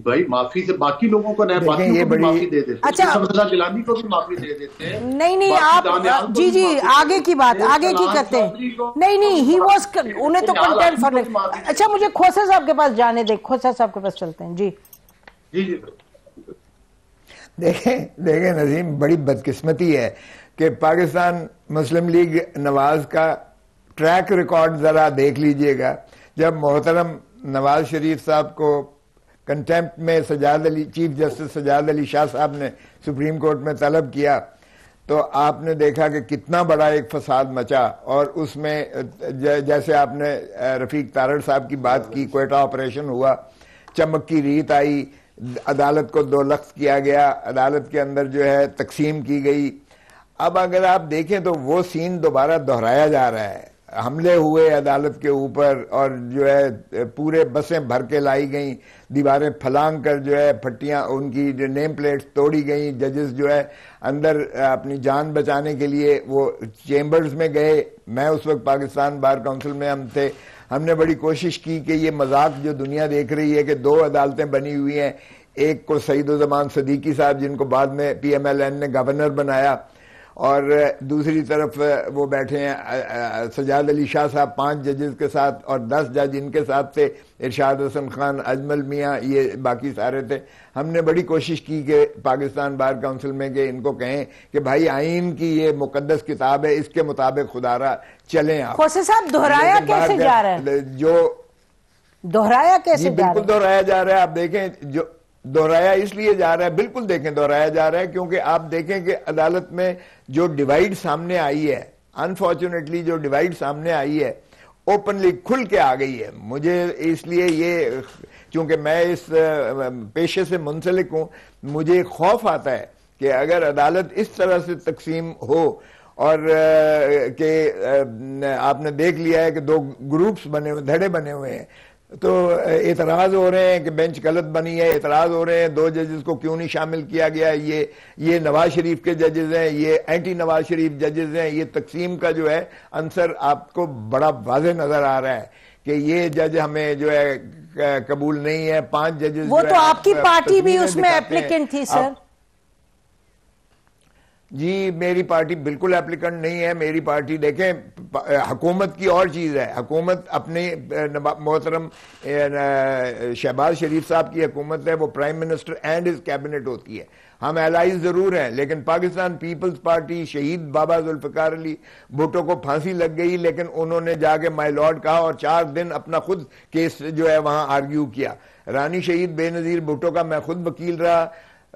भाई माफी से बाकी लोगों को नहीं बाकी ये को बड़ी... माफी दे देते हैं अच्छा समझदार गिलानी को भी माफी दे देते हैं नहीं नहीं आप जी जी आगे की बात आगे की करते हैं नहीं नहीं ही वाज उन्हें तो कंटेंट फॉर अच्छा मुझे खोसा साहब के पास जाने दे खोसा साहब के पास चलते हैं जी जी जी देखें देखें नजीम बड़ी बदकिस्मती है कि पाकिस्तान मुस्लिम लीग नवाज का ट्रैक रिकॉर्ड ज़रा देख लीजिएगा जब मोहतरम नवाज शरीफ साहब को कंटेम्प्ट में सजाद अली चीफ जस्टिस सजाद अली शाह साहब ने सुप्रीम कोर्ट में तलब किया तो आपने देखा कि कितना बड़ा एक फसाद मचा और उसमें जैसे आपने रफीक तारड़ साहब की बात की कोयटा ऑपरेशन हुआ चमक की रीत आई अदालत को दो लख्त किया गया अदालत के अंदर जो है तकसीम की गई अब अगर आप देखें तो वो सीन दोबारा दोहराया जा रहा है हमले हुए अदालत के ऊपर और जो है पूरे बसें भर के लाई गई दीवारें फलांग कर जो है फट्टियाँ उनकी जो नेम प्लेट्स तोड़ी गई जजेस जो है अंदर अपनी जान बचाने के लिए वो चेम्बर्स में गए मैं उस वक्त पाकिस्तान बार काउंसिल में हम थे हमने बड़ी कोशिश की कि ये मजाक जो दुनिया देख रही है कि दो अदालतें बनी हुई हैं एक को सईद जमान सदीकी साहब जिनको बाद में पी ने गवर्नर बनाया और दूसरी तरफ वो बैठे हैं सजाद अली शाह साहब पांच जजेस के साथ और दस जज इनके साथ थे इरशाद हसन खान अजमल मियाँ ये बाकी सारे थे हमने बड़ी कोशिश की कि पाकिस्तान बार काउंसिल में के इनको कहें कि भाई आइन की ये मुकदस किताब है इसके मुताबिक खुदारा चले आप साहब दोहराया कैसे जा जो दोहराया कैसे बिल्कुल दोहराया जा रहा है आप देखें जो दोहराया इसलिए जा रहा है बिल्कुल देखें दोहराया जा रहा है क्योंकि आप देखें कि अदालत में जो डिवाइड सामने आई है अनफॉर्चुनेटली जो डिवाइड सामने आई है ओपनली खुल के आ गई है मुझे इसलिए ये क्योंकि मैं इस पेशे से मुंसलिक हूं मुझे खौफ आता है कि अगर अदालत इस तरह से तकसीम हो और के आपने देख लिया है कि दो ग्रुप्स बने हुए धड़े बने हुए हैं तो एतराज़ हो रहे हैं कि बेंच गलत बनी है एतराज़ हो रहे हैं दो जजेस को क्यों नहीं शामिल किया गया ये ये नवाज शरीफ के जजेस हैं ये एंटी नवाज शरीफ जजेस हैं ये तकसीम का जो है आंसर आपको बड़ा वाज नज़र आ रहा है कि ये जज हमें जो है कबूल नहीं है पांच जजेस वो तो आपकी पार्टी भी उसमें एप्लीकेंट थी सर जी मेरी पार्टी बिल्कुल एप्लीकेंट नहीं है मेरी पार्टी देखें हकूमत की और चीज़ है हकूमत अपने मोहतरम शहबाज शरीफ साहब की हकूमत है वो prime minister and his cabinet होती है हम एलाइज ज़रूर हैं लेकिन पाकिस्तान पीपल्स पार्टी शहीद बाबा जुल्फकार अली भुटो को फांसी लग गई लेकिन उन्होंने जाके माई लॉर्ड कहा और चार दिन अपना खुद केस जो है वहां आर्ग्यू किया रानी शहीद बेनज़ीर भुटो का मैं खुद वकील रहा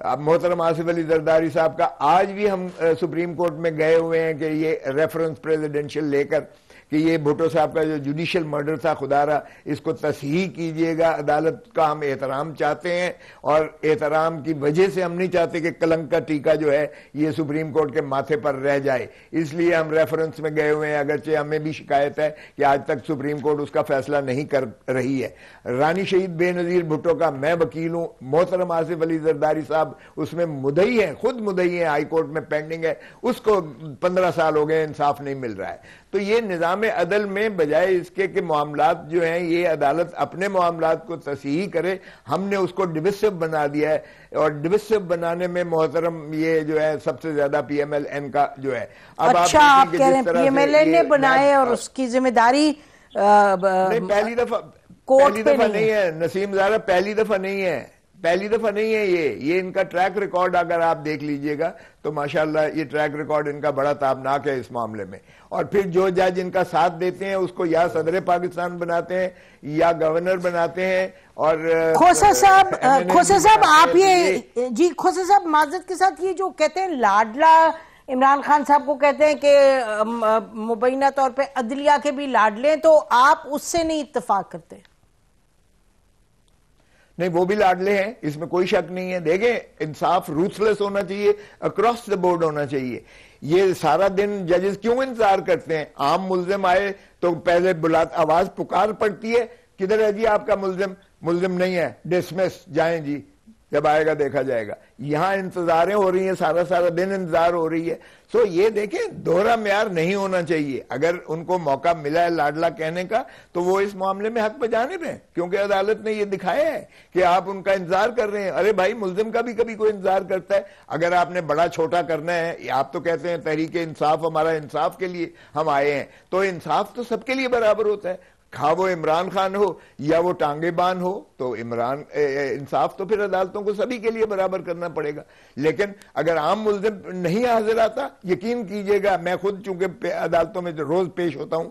अब मोहतरम आसिफ अली जरदारी साहब का आज भी हम सुप्रीम कोर्ट में गए हुए हैं कि ये रेफरेंस प्रेसिडेंशियल लेकर कि ये भुटो साहब का जो जुडिशल मर्डर था खुदारा इसको तस्ही कीजिएगा अदालत का हम एहतराम चाहते हैं और एहतराम की वजह से हम नहीं चाहते कि कलंक का टीका जो है ये सुप्रीम कोर्ट के माथे पर रह जाए इसलिए हम रेफरेंस में गए हुए हैं अगरचे हमें भी शिकायत है कि आज तक सुप्रीम कोर्ट उसका फैसला नहीं कर रही है रानी शहीद बेनजीर भुट्टो का मैं वकील हूँ मोहतरम आसिफ अली जरदारी साहब उसमें मुदई है खुद मुदई है हाईकोर्ट में पेंडिंग है उसको पंद्रह साल हो गए इंसाफ नहीं मिल रहा है तो ये निज़ाम अदल में बजाय इसके कि मामला जो हैं ये अदालत अपने मामला को तसीही करे हमने उसको डिविसिव बना दिया है और डिविसिव बनाने में मोहतरम ये जो है सबसे ज्यादा पी एम एल एन का जो है अब अच्छा, आप, आप कह रहे हैं पीएमएलएन ने बनाए और उसकी जिम्मेदारी पहली दफा पहली दफा नहीं है नसीम जारा पहली दफा नहीं है पहली दफा नहीं है ये ये इनका ट्रैक रिकॉर्ड अगर आप देख लीजिएगा तो माशाल्लाह ये ट्रैक रिकॉर्ड इनका बड़ा ताबनाक है इस मामले में और फिर जो जज इनका साथ देते हैं उसको या सदर पाकिस्तान बनाते हैं या गवर्नर बनाते हैं और खोसा साहब खोसा साहब आप ये जी खोसा साहब माजद के साथ ये जो कहते हैं लाडला इमरान खान साहब को कहते हैं कि मुबैना तौर पर अदलिया के भी लाडले तो आप उससे नहीं इतफाक करते नहीं वो भी लाडले हैं इसमें कोई शक नहीं है देखें इंसाफ रूथलेस होना चाहिए अक्रॉस द बोर्ड होना चाहिए ये सारा दिन जजेस क्यों इंतजार करते हैं आम मुलजिम आए तो पहले बुला आवाज पुकार पड़ती है किधर है जी आपका मुलजिम मुलजिम नहीं है डिसमिस जाए जी जब आएगा देखा जाएगा यहाँ इंतजारें हो रही हैं सारा सारा दिन इंतजार हो रही है सो ये देखें दोहरा म्यार नहीं होना चाहिए अगर उनको मौका मिला है लाडला कहने का तो वो इस मामले में हक पर जाने दें क्योंकि अदालत ने ये दिखाया है कि आप उनका इंतजार कर रहे हैं अरे भाई मुलजिम का भी कभी कोई इंतजार करता है अगर आपने बड़ा छोटा करना है आप तो कहते हैं तहरीक इंसाफ हमारा इंसाफ के लिए हम आए हैं तो इंसाफ तो सबके लिए बराबर होता है खा वो इमरान खान हो या वो टांगेबान हो तो इमरान इंसाफ तो फिर अदालतों को सभी के लिए बराबर करना पड़ेगा लेकिन अगर आम मुलजिम नहीं हाजिर आता यकीन कीजिएगा मैं खुद चूंकि अदालतों में रोज पेश होता हूं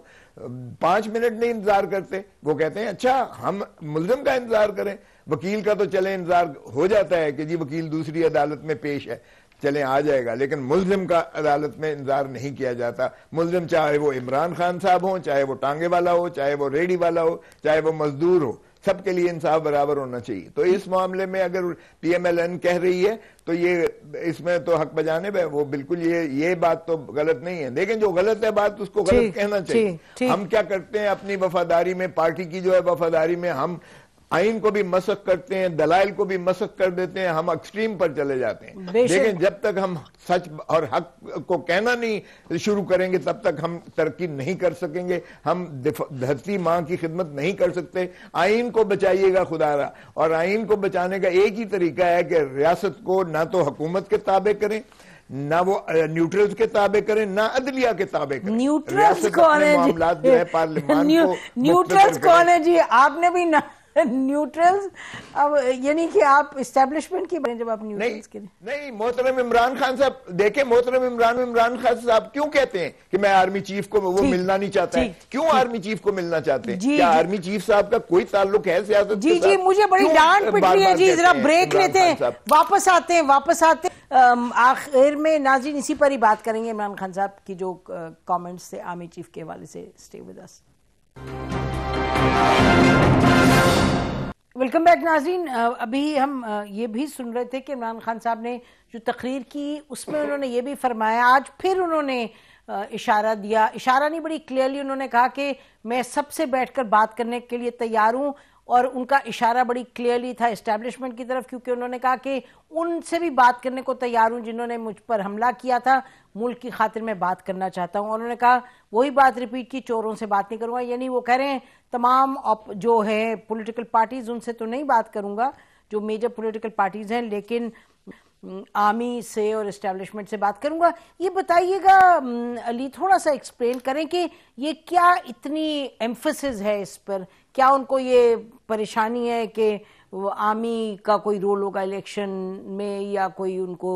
पांच मिनट नहीं इंतजार करते वो कहते हैं अच्छा हम मुलजिम का इंतजार करें वकील का तो चले इंतजार हो जाता है कि जी वकील दूसरी अदालत में पेश है चले आ जाएगा लेकिन मुजलिम का अदालत में इंतजार नहीं किया जाता मुजलिम चाहे वो इमरान खान साहब हो चाहे वो टांगे वाला हो चाहे वो रेडी वाला हो चाहे वो मजदूर हो सबके लिए इंसाफ बराबर होना चाहिए तो इस मामले में अगर पीएमएलएन कह रही है तो ये इसमें तो हक बजाने में वो बिल्कुल ये ये बात तो गलत नहीं है लेकिन जो गलत है बात उसको गलत कहना चाहिए हम क्या करते हैं अपनी वफादारी में पार्टी की जो है वफादारी में हम आइन को भी मशक करते हैं दलाइल को भी मशक कर देते हैं हम एक्सट्रीम पर चले जाते हैं लेकिन जब तक हम सच और हक को कहना नहीं शुरू करेंगे तब तक हम तरक्की नहीं कर सकेंगे हम धरती माँ की खिदमत नहीं कर सकते आइन को बचाइएगा खुदारा और आइन को बचाने का एक ही तरीका है कि रियासत को ना तो हुकूमत के ताबे करें ना वो न्यूट्रल्स के ताबे करें ना अदलिया के ताबे करें न्यूट्रल्स कौन है जी पार्लियामेंट न्यूट्रल्स कौन है जी आपने भी ना न्यूट्रल्स अब यानी कि आप इस्टेब्लिशमेंट की बने जब आप न्यूट्रल्स के लिए नहीं मोहतरम इमरान खान साहब देखे मोहतरम इमरान इमरान खान साहब क्यों कहते हैं कि मैं आर्मी चीफ को वो मिलना नहीं चाहता है क्यों आर्मी चीफ को मिलना चाहते हैं क्या आर्मी चीफ साहब का कोई ताल्लुक है सियासत जी जी मुझे बड़ी डांट पिट रही है जी जरा ब्रेक लेते हैं वापस आते हैं वापस आते आखिर में नाजिन इसी पर ही बात करेंगे इमरान खान साहब की जो कमेंट्स थे आर्मी चीफ के हवाले से stay with us welcome back Nazeen अभी हम ये भी सुन रहे थे कि इमरान खान साहब ने जो तकरीर की उसमें उन्होंने ये भी फरमाया आज फिर उन्होंने इशारा दिया इशारा नहीं बड़ी क्लियरली उन्होंने कहा कि मैं सबसे बैठकर बात करने के लिए तैयार हूँ और उनका इशारा बड़ी क्लियरली था इस्टेब्लिशमेंट की तरफ क्योंकि उन्होंने कहा कि उनसे भी बात करने को तैयार हूं जिन्होंने मुझ पर हमला किया था मुल्क की खातिर मैं बात करना चाहता हूं उन्होंने कहा वही बात रिपीट की चोरों से बात नहीं करूंगा यानी वो कह रहे हैं तमाम जो है पोलिटिकल पार्टीज उनसे तो नहीं बात करूंगा जो मेजर पोलिटिकल पार्टीज हैं लेकिन आर्मी से और इस्टेब्लिशमेंट से बात करूंगा ये बताइएगा अली थोड़ा सा एक्सप्लेन करें कि ये क्या इतनी एम्फोसिस है इस पर क्या उनको ये परेशानी है कि आर्मी का कोई रोल होगा इलेक्शन में या कोई उनको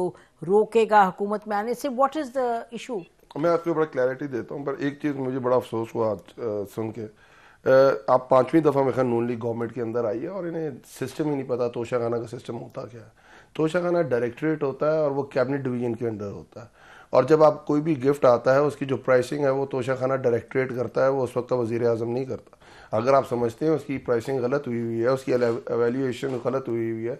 रोकेगा हुकूमत में आने से व्हाट इज द इशू मैं आपको बड़ा क्लैरिटी देता हूँ पर एक चीज़ मुझे बड़ा अफसोस हुआ आज सुन के आप पाँचवीं दफ़ा मेरे नून लीग गवर्नमेंट के अंदर आई है और इन्हें सिस्टम ही नहीं पता तोशाखाना का सिस्टम होता क्या है खाना डायरेक्टरेट होता है और वो कैबिनेट डिवीजन के अंदर होता है और जब आप कोई भी गिफ्ट आता है उसकी जो प्राइसिंग है वो तोशा खाना डायरेक्टरेट करता है वो उस वक्त का वज़ी अजम नहीं करता अगर आप समझते हैं उसकी प्राइसिंग गलत हुई हुई है उसकी वैल्यूएशन गलत हुई हुई है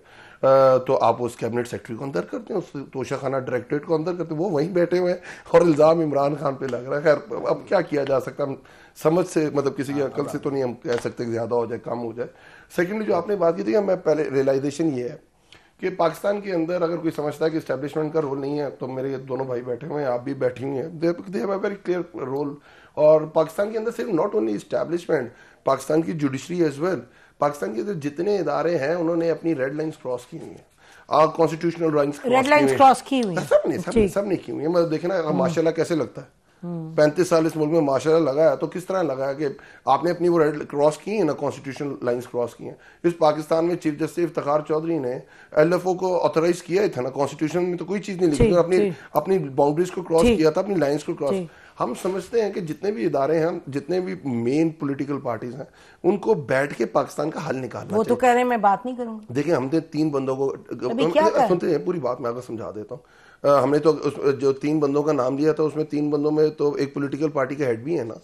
तो आप उस कैबिनेट सेक्रेटरी को अंदर करते हैं उस तोशा खाना डायरेक्टरेट को अंदर करते हैं वो वहीं बैठे हुए हैं और इल्ज़ाम इमरान खान पे लग रहा है खैर अब क्या किया जा सकता हम समझ से मतलब किसी की हाँ, अकल से हाँ। तो नहीं हम कह सकते ज़्यादा हो जाए कम हो जाए सेकेंडली जो आपने बात की थी मैं पहले रियलाइजेशन ये है कि पाकिस्तान के अंदर अगर कोई समझता है कि इस्टेब्लिशमेंट का रोल नहीं है तो मेरे दोनों भाई बैठे हुए हैं आप भी बैठी हुई हैं they have very clear role और पाकिस्तान के अंदर सिर्फ नॉट ओनली इस्टेब्लिशमेंट पाकिस्तान की जुडिशरी एज वेल पाकिस्तान के अंदर जितने इदारे हैं उन्होंने अपनी रेड लाइंस क्रॉस की हुई है constitutional drawings red lines cross की हुई हाँ, है सब ने सब ने सब ने की हुई है मतलब देखे ना हम्म। माशाल्लाह कैसे लगता है हम्म। पैंतीस साल इस मुल्क में माशाल्लाह लगाया तो किस तरह लगाया कि आपने अपनी वो रेड क्रॉस की है ना कॉन्स्टिट्यूशन लाइंस क्रॉस की हैं इस पाकिस्तान में चीफ जस्टिस इफ्तार चौधरी ने एल को ऑथोराइज किया ही था ना कॉन्स्टिट्यूशन में तो कोई चीज़ नहीं लिखी अपनी अपनी बाउंड्रीज को क्रॉस किया था अपनी लाइंस को क्रॉस हम समझते हैं कि जितने भी इदारे हैं जितने भी मेन पॉलिटिकल पार्टीज हैं उनको बैठ के पाकिस्तान का हल निकालना वो तो कह रहे हैं मैं बात नहीं करूंगा देखिए हमने तीन बंदों को सुनते हैं पूरी बात मैं आपको समझा देता हूँ हमने तो जो तीन बंदों का नाम लिया था तो उसमें तीन बंदों में तो एक पॉलिटिकल पार्टी के हेड भी है ना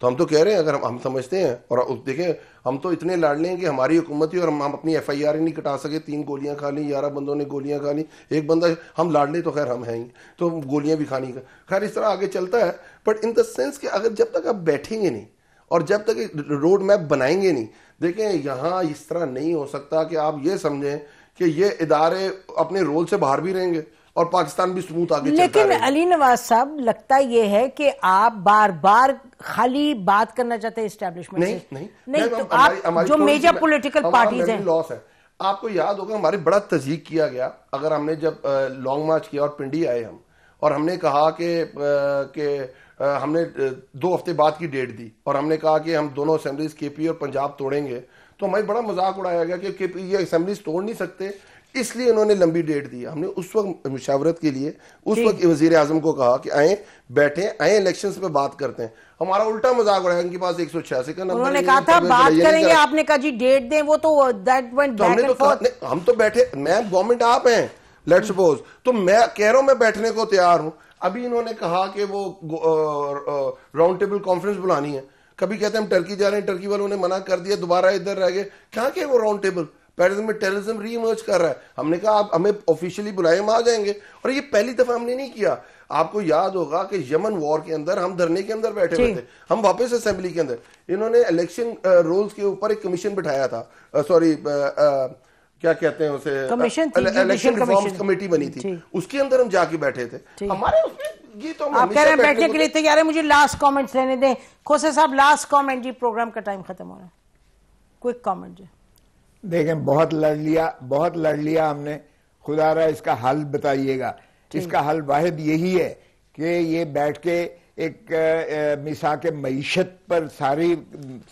तो हम तो कह रहे हैं अगर हम, हम समझते हैं और देखें हम तो इतने लाड़ लें कि हमारी हुकूमत ही और हम, हम अपनी एफ आई आर ही नहीं कटा सके तीन गोलियां खा ली ग्यारह बंदों ने गोलियां खा ली एक बंदा हम लाड़ लें तो खैर हम हैं ही तो गोलियां भी खानी खैर इस तरह आगे चलता है बट इन द सेंस कि अगर जब तक आप बैठेंगे नहीं और जब तक रोड मैप बनाएंगे नहीं देखें यहाँ इस तरह नहीं हो सकता कि आप ये समझें कि ये इदारे अपने रोल से बाहर भी रहेंगे और पाकिस्तान भी स्मूथ आगे लेकिन अली नवाज साहब लगता यह है कि आप बार बार खाली बात करना चाहते हैं इस्टेब्लिशमेंट नहीं नहीं नहीं तो आप जो मेजर पॉलिटिकल पार्टीज हैं लॉस है आपको याद होगा हमारे बड़ा तजीक किया गया अगर हमने जब लॉन्ग मार्च किया और पिंडी आए हम और हमने कहा कि के हमने दो हफ्ते बाद की डेट दी और हमने कहा कि हम दोनों असेंबलीज केपी और पंजाब तोड़ेंगे तो हमें बड़ा मजाक उड़ाया गया कि केपी ये असेंबलीज तोड़ नहीं सकते इसलिए उन्होंने लंबी डेट दी हमने उस वक्त मुशावरत के लिए उस वक्त वजीर आजम को कहा कि आए बैठे आए इलेक्शन पे बात करते हैं हमारा उल्टा मजाक उड़ा उनके पास एक सौ छियासी का नंबर उन्होंने कहा था बात करेंगे आपने कहा जी डेट दें वो तो दैट वेंट तो हमने तो हम तो बैठे मैम गवर्नमेंट आप हैं लेट सपोज हम्म। तो मैं कह रहा हूं मैं बैठने को तैयार हूं अभी इन्होंने कहा कि वो राउंड टेबल कॉन्फ्रेंस बुलानी है कभी कहते हैं हम टर्की जा रहे हैं टर्की वालों ने मना कर दिया दोबारा इधर रह गए कहाँ के वो राउंड टेबल पैरिस में टेररिज्म रीइमर्ज कर रहा है हमने कहा आप हमें ऑफिशियली बुलाए हम आ जाएंगे और ये पहली दफा हमने नहीं किया आपको याद होगा कि यमन वॉर के अंदर हम धरने के अंदर बैठे हुए थे हम वापस असेंबली के अंदर इन्होंने इलेक्शन रोल्स uh, के ऊपर एक कमीशन बिठाया था सॉरी uh, uh, क्या कहते हैं उसे इलेक्शन रिफॉर्म कमेटी बनी थी उसके अंदर हम जाके बैठे थे हमारे ये तो आप कह रहे हैं बैठने के लिए तैयार है मुझे लास्ट कमेंट्स लेने दें खोसे साहब लास्ट कमेंट जी प्रोग्राम का टाइम खत्म हो रहा है क्विक कमेंट जी देखें बहुत लड़ लिया बहुत लड़ लिया हमने खुदा रहा इसका हल बताइएगा इसका हल वाहिद यही है कि ये बैठ के एक मिसा के मीशत पर सारी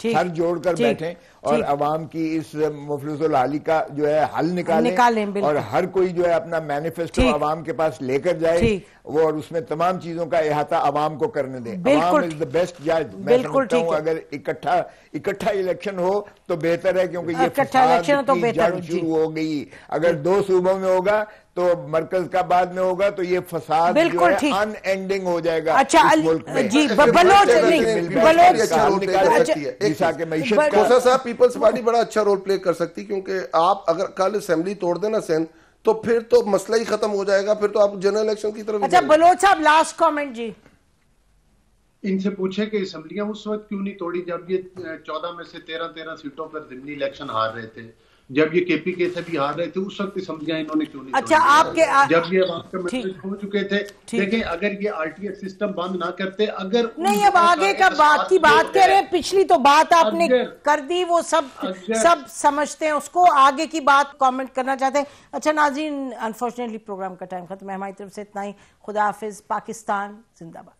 सर जोड़कर बैठे और आवाम की इस मुफलसलाली का जो है हल निकालें, निकालें और हर कोई जो है अपना मैनिफेस्टो आवाम के पास लेकर जाए वो और उसमें तमाम चीजों का अहाता आवाम को करने दें आवाम इज द बेस्ट जज मैं समझता हूँ अगर इकट्ठा इकट्ठा इलेक्शन हो तो बेहतर है क्योंकि ये इलेक्शन तो बेहतर शुरू हो गई अगर दो सूबों में होगा तो मरकज का बाद में होगा तो ये फसाद बिल्कुल अनएंडिंग हो जाएगा अच्छा जी बलोच बलोच तो अच्छा, अच्छा, साहब पीपल्स पार्टी बड़ा अच्छा रोल प्ले कर सकती क्योंकि आप अगर कल असेंबली तोड़ देना सेन तो फिर तो मसला ही खत्म हो जाएगा फिर तो आप जनरल इलेक्शन की तरफ अच्छा बलोच साहब लास्ट कमेंट जी इनसे पूछे कि असेंबलियां उस वक्त क्यों नहीं तोड़ी जब ये चौदह में से तेरह तेरह सीटों पर जिमनी इलेक्शन हार रहे थे जब ये केपी के सभी आ रहे थे उस वक्त समझिया इन्होंने क्यों नहीं अच्छा आपके आ... जब ये आपके मैसेज हो चुके थे देखें अगर ये आरटीएफ सिस्टम बंद ना करते अगर नहीं अब आगे का बात की बात कर रहे हैं पिछली तो बात आपने कर दी वो सब सब समझते हैं उसको आगे की बात कमेंट करना चाहते हैं अच्छा नाजीन अनफॉर्चुनेटली प्रोग्राम का टाइम खत्म है हमारी तरफ से इतना ही खुदा हाफिज पाकिस्तान जिंदाबाद